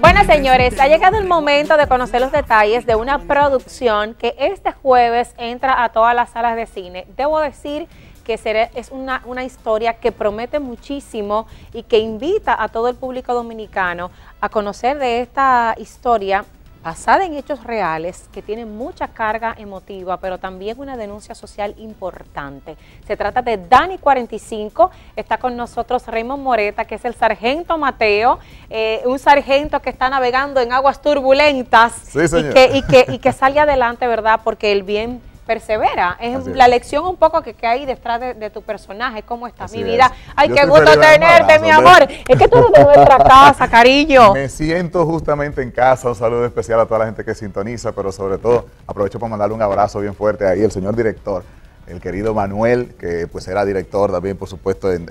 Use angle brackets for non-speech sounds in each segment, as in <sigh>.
Buenas señores, ha llegado el momento de conocer los detalles de una producción que este jueves entra a todas las salas de cine. Debo decir que es una, una, historia que promete muchísimo y que invita a todo el público dominicano a conocer de esta historia basada en hechos reales, que tiene mucha carga emotiva, pero también una denuncia social importante. Se trata de Dani 45, está con nosotros Raymond Moreta, que es el sargento Mateo, eh, un sargento que está navegando en aguas turbulentas y, que, y que sale adelante, ¿verdad? Porque el bien persevera. Es la lección un poco que, hay detrás de, tu personaje, cómo está mi vida. Ay, qué gusto tenerte, mi amor. Es que tú eres de nuestra <laughs> casa, cariño. Me siento justamente en casa. Un saludo especial a toda la gente que sintoniza, pero sobre todo aprovecho para mandarle un abrazo bien fuerte ahí, el señor director el querido Manuel, que pues era director también, por supuesto, en,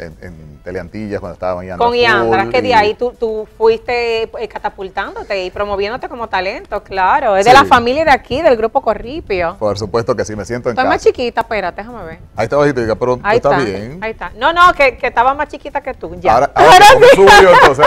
Teleantillas cuando estaba en Con Iandra, que de ahí tú, tú, fuiste eh, catapultándote y promoviéndote como talento, claro. Es de la familia de aquí, del grupo Corripio. Por supuesto que sí, me siento en Estoy más chiquita, espérate, déjame ver. Ahí está bajita, pero ahí está, bien. Ahí está. No, no, que, que, estaba más chiquita que tú, ya. Ahora, <laughs> entonces.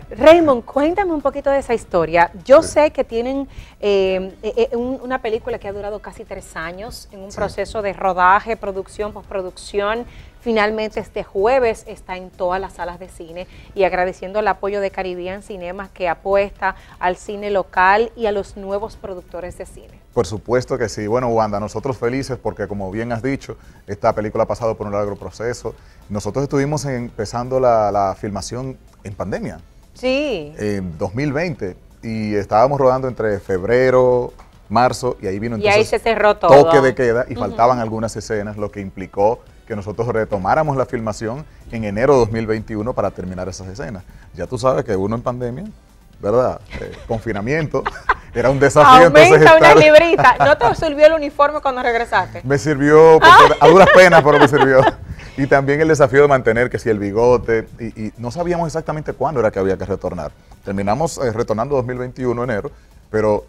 <laughs> Raymond, cuéntame un poquito de esa historia. Yo sé que tienen eh, eh, una película que ha durado casi tres años en un proceso de rodaje, producción, postproducción. Finalmente este jueves está en todas las salas de cine y agradeciendo el apoyo de Caribbean Cinemas que apuesta al cine local y a los nuevos productores de cine. Por supuesto que sí. Bueno, Wanda, nosotros felices porque como bien has dicho, esta película ha pasado por un largo proceso. Nosotros estuvimos empezando la filmación en pandemia. Sí. En 2020 y estábamos rodando entre febrero, marzo y ahí vino entonces y ahí se cerró todo. toque de queda y faltaban algunas escenas, lo que implicó que nosotros retomáramos la filmación en enero de 2021 para terminar esas escenas. Ya tú sabes que uno en pandemia, ¿verdad? Eh, confinamiento. <laughs> Era un desafío. Aumenta entonces una librita. ¿No te <laughs> sirvió el uniforme cuando regresaste? Me sirvió, ah. a duras penas, pero me sirvió. <laughs> Y también el desafío de mantener que si el bigote, y, no sabíamos exactamente cuándo era que había que retornar. Terminamos eh, retornando 2021, enero, pero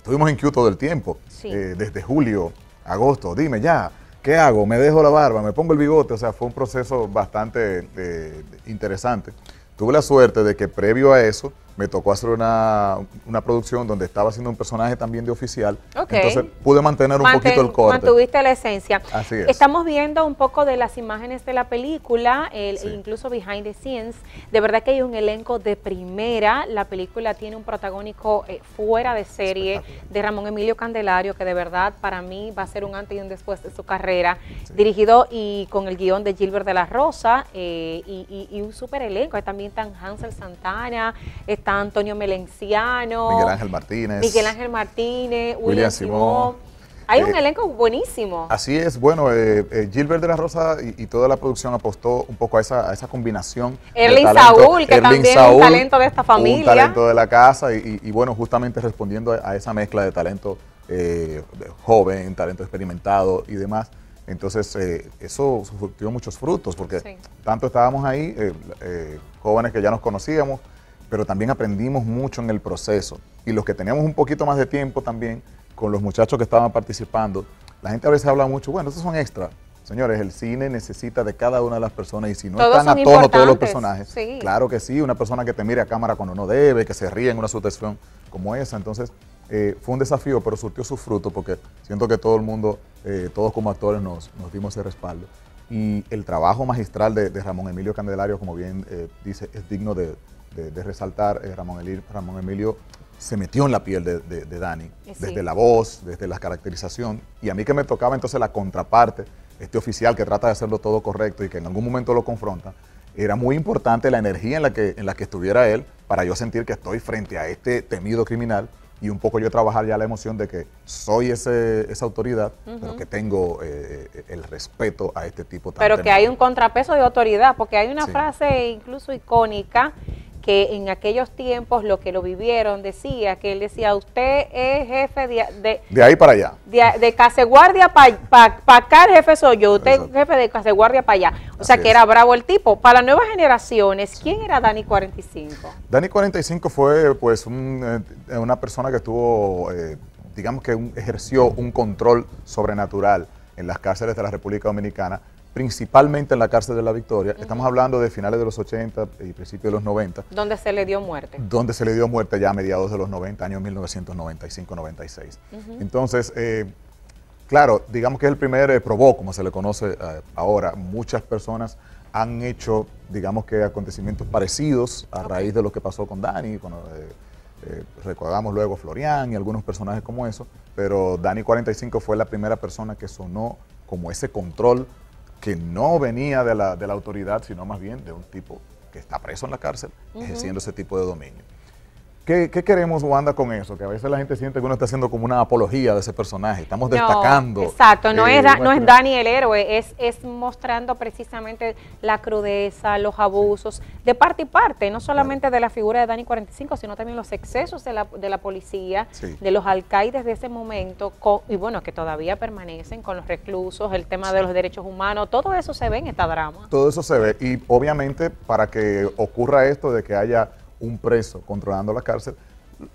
Estuvimos en Q todo el tiempo, eh, desde julio, agosto. Dime ya, ¿qué hago? ¿Me dejo la barba? ¿Me pongo el bigote? O sea, fue un proceso bastante eh, interesante. Tuve la suerte de que previo a eso me tocó hacer una, producción donde estaba haciendo un personaje también de oficial. Entonces pude mantener un poquito el corte. Mantuviste la esencia. Así es. Estamos viendo un poco de las imágenes de la película, incluso behind the scenes. De verdad que hay un elenco de primera. La película tiene un protagónico eh, fuera de serie de Ramón Emilio Candelario, que de verdad para mí va a ser un antes y un después de su carrera. Dirigido y con el guión de Gilbert de la Rosa eh, y, un super elenco. También están Hansel Santana, está Antonio Melenciano, Miguel Ángel Martínez, Miguel Ángel Martínez, William, Simón. Hay eh, un elenco buenísimo. Así es, bueno, eh, eh, Gilbert de la Rosa y, toda la producción apostó un poco a esa, combinación. Elisa Saúl, que también es un talento de esta familia. talento de la casa y, bueno, justamente respondiendo a, esa mezcla de talento joven, talento experimentado y demás. Entonces, eso dio muchos frutos porque tanto estábamos ahí, jóvenes que ya nos conocíamos, pero también aprendimos mucho en el proceso. Y los que teníamos un poquito más de tiempo también, con los muchachos que estaban participando, la gente a veces habla mucho, bueno, esos son extras. Señores, el cine necesita de cada una de las personas y si no están a tono todos los personajes, claro que sí, una persona que te mire a cámara cuando no debe, que se ríe en una situación como esa. Entonces, eh, fue un desafío, pero surtió su fruto porque siento que todo el mundo, eh, todos como actores nos, dimos ese respaldo. Y el trabajo magistral de, Ramón Emilio Candelario, como bien eh, dice, es digno de, de, resaltar, eh, Ramón, Emilio, se metió en la piel de, Dani, eh, desde la voz, desde la caracterización, y a mí que me tocaba entonces la contraparte, este oficial que trata de hacerlo todo correcto y que en algún momento lo confronta, era muy importante la energía en la que, en la que estuviera él para yo sentir que estoy frente a este temido criminal y un poco yo trabajar ya la emoción de que soy ese, esa autoridad, pero que tengo eh, el respeto a este tipo. pero que hay un contrapeso de autoridad, porque hay una frase incluso icónica que en aquellos tiempos lo que lo vivieron decía que él decía usted es jefe de, de, ahí para allá de, de caseguardia para pa, pa acá el jefe soy yo usted es jefe de caseguardia para allá o sea que era bravo el tipo para las nuevas generaciones quién era Dani 45 Dani 45 fue pues eh, una persona que estuvo eh, digamos que ejerció un control sobrenatural en las cárceles de la República Dominicana principalmente en la cárcel de la Victoria. Estamos hablando de finales de los 80 y principios de los 90. ¿Dónde se le dio muerte? Donde se le dio muerte ya a mediados de los 90, años 1995-96. Entonces, eh, claro, digamos que es el primer eh, probó, como se le conoce eh, ahora. Muchas personas han hecho, digamos que acontecimientos parecidos a raíz de lo que pasó con Dani, recordamos luego a Florian y algunos personajes como eso, pero Dani 45 fue la primera persona que sonó como ese control que no venía de la, de la autoridad, sino más bien de un tipo que está preso en la cárcel, ejerciendo ese tipo de dominio. ¿Qué, queremos, Wanda, con eso? Que a veces la gente siente que uno está haciendo como una apología de ese personaje, estamos destacando. Exacto, no, es, Dani el héroe, es, es mostrando precisamente la crudeza, los abusos, de parte y parte, no solamente de la figura de Dani 45, sino también los excesos de la, policía, de los alcaides de ese momento, y bueno, que todavía permanecen con los reclusos, el tema de los derechos humanos, todo eso se ve en esta drama. Todo eso se ve, y obviamente para que ocurra esto de que haya un preso controlando la cárcel,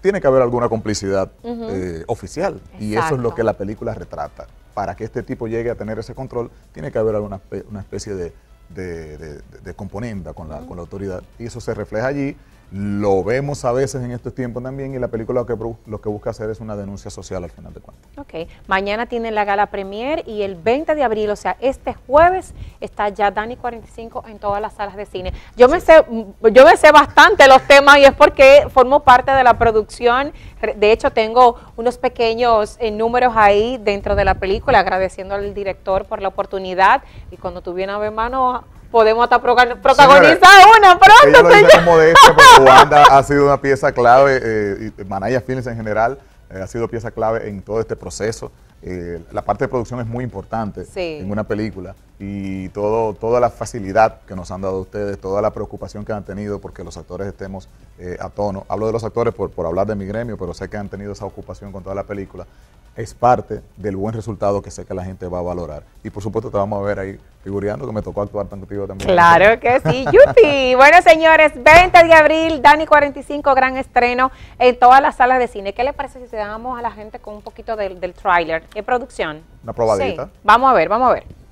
tiene que haber alguna complicidad eh, oficial. Y eso es lo que la película retrata. Para que este tipo llegue a tener ese control, tiene que haber alguna, una especie de, de, componenda con la, con la autoridad. Y eso se refleja allí lo vemos a veces en estos tiempos también y la película lo que, lo que busca hacer es una denuncia social al final de cuentas. Ok, mañana tienen la gala premier y el 20 de abril, o sea, este jueves está ya Dani 45 en todas las salas de cine. Yo, me, sé, yo me bastante los temas y es porque formo parte de la producción. De hecho, tengo unos pequeños eh, números ahí dentro de la película, agradeciendo al director por la oportunidad y cuando tú vienes a ver mano podemos hasta protagonizar una pronto. Ella lo dice porque Wanda ha sido una pieza clave, eh, y Manaya Films en general eh, ha sido pieza clave en todo este proceso. Eh, la parte de producción es muy importante en una película y todo, toda la facilidad que nos han dado ustedes, toda la preocupación que han tenido porque los actores estemos eh, a tono. Hablo de los actores por, por hablar de mi gremio, pero sé que han tenido esa ocupación con toda la película. Es parte del buen resultado que sé que la gente va a valorar. Y por supuesto te vamos a ver ahí figurando que me tocó actuar tanto contigo también. Claro que sí, Yupi. <laughs> bueno, señores, 20 de abril, Dani 45, gran estreno en todas las salas de cine. ¿Qué le parece si se damos a la gente con un poquito del, trailer tráiler? ¿Qué producción? Una probadita. Vamos a ver, vamos a ver.